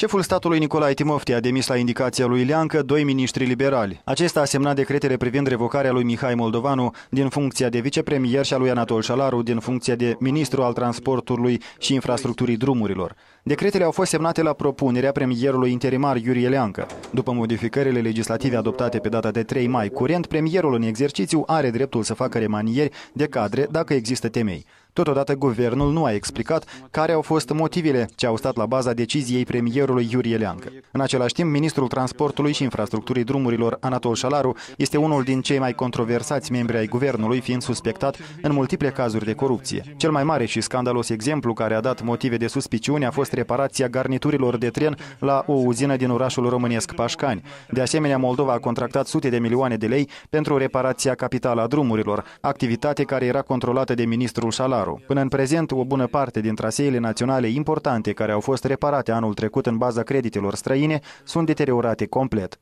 Șeful statului Nicolae Timofti a demis la indicația lui Leancă doi miniștri liberali. Acesta a semnat decretele privind revocarea lui Mihai Moldovanu din funcția de vicepremier și a lui Anatol Șalaru din funcția de ministru al transportului și infrastructurii drumurilor. Decretele au fost semnate la propunerea premierului interimar Iurie Leancă. După modificările legislative adoptate pe data de 3 mai curent, premierul în exercițiu are dreptul să facă remanieri de cadre dacă există temei. Totodată, guvernul nu a explicat care au fost motivele ce au stat la baza deciziei premierului Iurie Leancă. În același timp, ministrul transportului și infrastructurii drumurilor, Anatol Șalaru, este unul din cei mai controversați membri ai guvernului, fiind suspectat în multiple cazuri de corupție. Cel mai mare și scandalos exemplu care a dat motive de suspiciune a fost reparația garniturilor de tren la o uzină din orașul românesc Pașcani. De asemenea, Moldova a contractat sute de milioane de lei pentru reparația capitală a drumurilor, activitate care era controlată de ministrul Șalaru. Timișoaru. Până în prezent, o bună parte din traseele naționale importante care au fost reparate anul trecut în baza creditelor străine sunt deteriorate complet.